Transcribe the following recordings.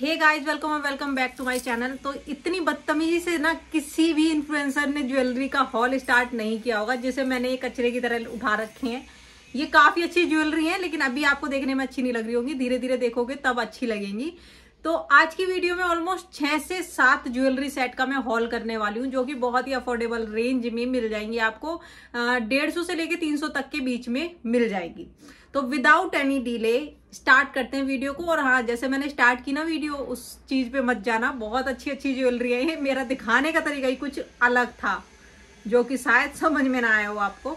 हे guys welcome और welcome back to my channel तो इतनी बदतमीजी से ना किसी भी इन्फ्लुएंसर ने ज्वेलरी का हॉल स्टार्ट नहीं किया होगा जिसे मैंने ये कचरे की तरह उठा रखे हैं ये काफ़ी अच्छी ज्वेलरी है लेकिन अभी आपको देखने में अच्छी नहीं लग रही होंगी धीरे धीरे देखोगे तब अच्छी लगेंगी तो आज की वीडियो में ऑलमोस्ट छह से सात ज्वेलरी सेट का मैं हॉल करने वाली हूँ जो कि बहुत ही अफोर्डेबल रेंज में मिल जाएंगी आपको डेढ़ सौ से लेके तीन सौ तक के बीच में मिल जाएगी तो विदाउट एनी डिले स्टार्ट करते हैं वीडियो को और हाँ जैसे मैंने स्टार्ट की ना वीडियो उस चीज पे मत जाना बहुत अच्छी अच्छी ज्वेलरी है मेरा दिखाने का तरीका ही कुछ अलग था जो कि शायद समझ में ना आया हो आपको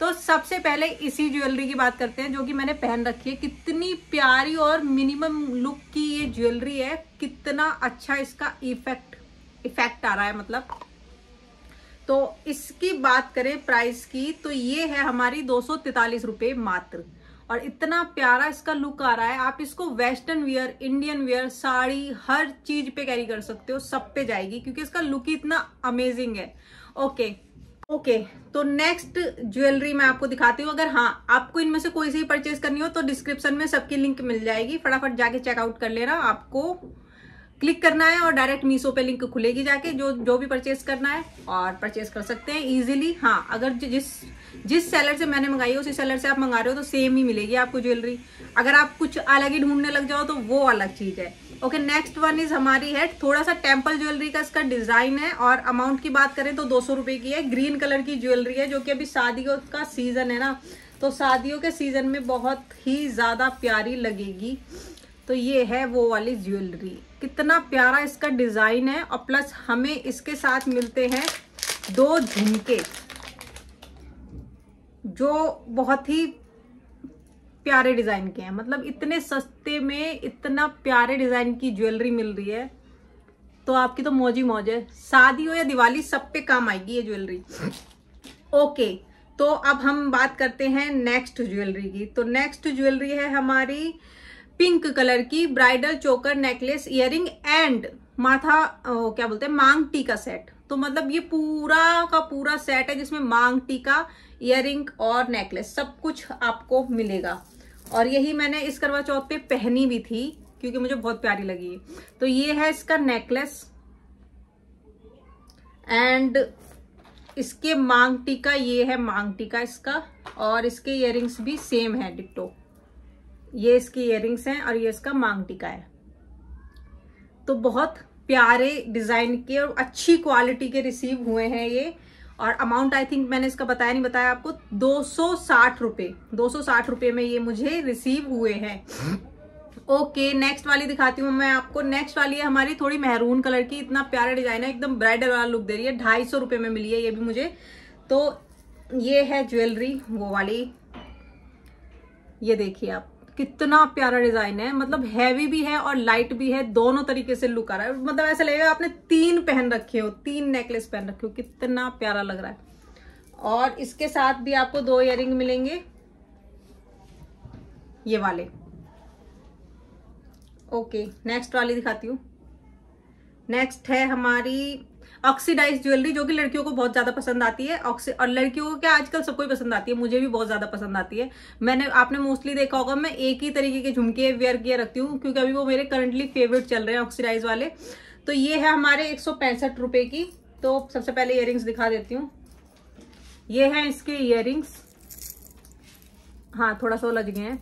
तो सबसे पहले इसी ज्वेलरी की बात करते हैं जो कि मैंने पहन रखी है कितनी प्यारी और मिनिमम लुक की ये ज्वेलरी है कितना अच्छा इसका इफेक्ट इफेक्ट आ रहा है मतलब तो इसकी बात करें प्राइस की तो ये है हमारी दो सौ रुपये मात्र और इतना प्यारा इसका लुक आ रहा है आप इसको western wear Indian wear sari हर चीज पे कैरी कर सकते हो सब पे जाएगी क्योंकि इसका लुक ही इतना अमेजिंग है ओके ओके okay, तो नेक्स्ट ज्वेलरी मैं आपको दिखाती हूँ अगर हाँ आपको इनमें से कोई से ही परचेज करनी हो तो डिस्क्रिप्शन में सबकी लिंक मिल जाएगी फटाफट जाके चेकआउट कर लेना आपको क्लिक करना है और डायरेक्ट मीशो पे लिंक खुलेगी जाके जो जो भी परचेज करना है और परचेज कर सकते हैं इजीली हाँ अगर जिस जिस सेलर से मैंने मंगाई है उसी सेलर से आप मंगा रहे हो तो सेम ही मिलेगी आपको ज्वेलरी अगर आप कुछ अलग ही ढूंढने लग जाओ तो वो अलग चीज़ है ओके नेक्स्ट वन इज हमारी है थोड़ा सा टेम्पल ज्वेलरी का इसका डिजाइन है और अमाउंट की बात करें तो दो सौ रुपए की है ग्रीन कलर की ज्वेलरी है जो कि अभी शादियों का सीजन है ना तो शादियों के सीजन में बहुत ही ज्यादा प्यारी लगेगी तो ये है वो वाली ज्वेलरी कितना प्यारा इसका डिजाइन है और प्लस हमें इसके साथ मिलते हैं दो झुमके जो बहुत ही प्यारे डिजाइन के हैं मतलब इतने सस्ते में इतना प्यारे डिजाइन की ज्वेलरी मिल रही है तो आपकी तो मौज ही मौज है शादी हो या दिवाली सब पे काम आएगी ये ज्वेलरी ओके तो अब हम बात करते हैं नेक्स्ट ज्वेलरी की तो नेक्स्ट ज्वेलरी है हमारी पिंक कलर की bridal choker necklace ear and माथा ओ, क्या बोलते हैं मांग टीका सेट तो मतलब ये पूरा का पूरा सेट है जिसमें मांग टीका इयर और नेकलेस सब कुछ आपको मिलेगा और यही मैंने इस करवा चौथ पे पहनी भी थी क्योंकि मुझे बहुत प्यारी लगी है तो ये है इसका नेकलेस एंड इसके मांग टीका ये है मांग टीका इसका और इसके इयर भी सेम है डिट्टो ये इसकी इयर हैं और ये इसका मांग टीका है तो बहुत प्यारे डिज़ाइन के और अच्छी क्वालिटी के रिसीव हुए हैं ये और अमाउंट आई थिंक मैंने इसका बताया नहीं बताया आपको दो सौ साठ रुपये दो सौ साठ रुपये में ये मुझे रिसीव हुए हैं ओके नेक्स्ट वाली दिखाती हूँ मैं आपको नेक्स्ट वाली है हमारी थोड़ी मेहरून कलर की इतना प्यारा डिजाइन है एकदम ब्राइडल वाला लुक दे रही है ढाई सौ रुपये में मिली है ये भी मुझे तो ये है ज्वेलरी वो वाली ये देखिए आप कितना प्यारा डिजाइन है मतलब हैवी भी है और लाइट भी है दोनों तरीके से लुक आ रहा है मतलब ऐसा लगेगा आपने तीन पहन रखे हो तीन नेकलेस पहन रखे हो कितना प्यारा लग रहा है और इसके साथ भी आपको दो इयर मिलेंगे ये वाले ओके नेक्स्ट वाली दिखाती हूँ नेक्स्ट है हमारी ऑक्सीडाइज ज्वेलरी जो कि लड़कियों को बहुत ज्यादा पसंद आती है ऑक्सी और लड़कियों को क्या आजकल सबको ही पसंद आती है मुझे भी बहुत ज्यादा पसंद आती है मैंने आपने मोस्टली देखा होगा मैं एक ही तरीके के झुमके वेयर किया रखती हूँ क्योंकि अभी वो मेरे करंटली फेवरेट चल रहे हैं ऑक्सीडाइज वाले तो ये है हमारे एक रुपए की तो सबसे पहले इयर दिखा देती हूँ ये है इसके इयर हाँ थोड़ा सा लग गए हैं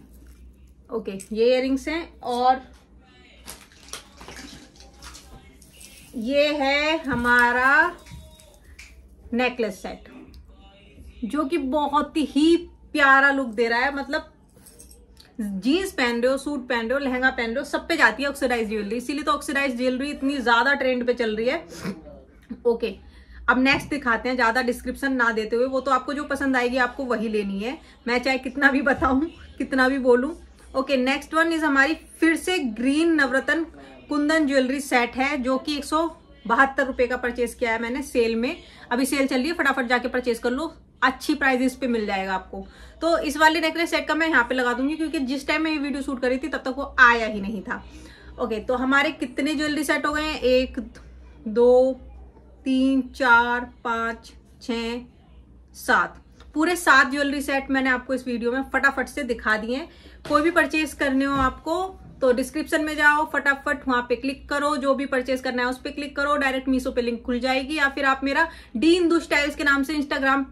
ओके ये इयर हैं और ये है हमारा नेकलेस सेट जो कि बहुत ही प्यारा लुक दे रहा है मतलब जीन्स पहन रहे हो सूट पहन रहे हो लहंगा पहन रहे हो सब पे जाती है ऑक्सीडाइज ज्वेलरी इसीलिए तो ऑक्सीडाइज ज्वेलरी इतनी ज्यादा ट्रेंड पे चल रही है ओके okay. अब नेक्स्ट दिखाते हैं ज्यादा डिस्क्रिप्शन ना देते हुए वो तो आपको जो पसंद आएगी आपको वही लेनी है मैं चाहे कितना भी बताऊं कितना भी बोलूं ओके नेक्स्ट वन इज हमारी फिर से green navratna kundan jewellery set है जो कि एक सौ बहत्तर रुपये का परचेज किया है मैंने सेल में अभी सेल चल रही है फटाफट जाके परचेज कर लो अच्छी प्राइजेस पे मिल जाएगा आपको तो इस वाले नेकलेस सेट का मैं यहाँ पे लगा दूंगी क्योंकि जिस टाइम मैं ये वीडियो शूट करी थी तब तक वो आया ही नहीं था ओके तो हमारे कितने ज्वेलरी सेट हो गए हैं एक दो तीन चार पाँच छ सात पूरे सात ज्वेलरी सेट मैंने आपको इस वीडियो में फटाफट से दिखा दिए कोई भी परचेज करने हो आपको तो डिस्क्रिप्शन में जाओ फटाफट वहां पे क्लिक करो जो भी परचेज करना है उस पर क्लिक करो डायरेक्ट मीशो पे लिंक खुल जाएगी या फिर आप मेरा डी इंदू स्टाइल्स के नाम से इंस्टाग्राम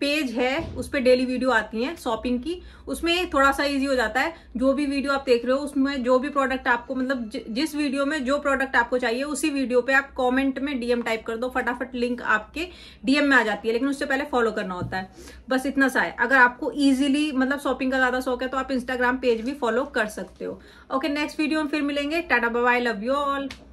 पेज है उस पर डेली वीडियो आती है शॉपिंग की उसमें थोड़ा सा इजी हो जाता है जो भी वीडियो आप देख रहे हो उसमें जो भी प्रोडक्ट आपको मतलब ज, जिस वीडियो में जो प्रोडक्ट आपको चाहिए उसी वीडियो पे आप कमेंट में डीएम टाइप कर दो फटाफट लिंक आपके डीएम में आ जाती है लेकिन उससे पहले फॉलो करना होता है बस इतना सा है अगर आपको ईजिली मतलब शॉपिंग का ज्यादा शौक है तो आप इंस्टाग्राम पेज भी फॉलो कर सकते हो ओके नेक्स्ट वीडियो में फिर मिलेंगे tata bye love you all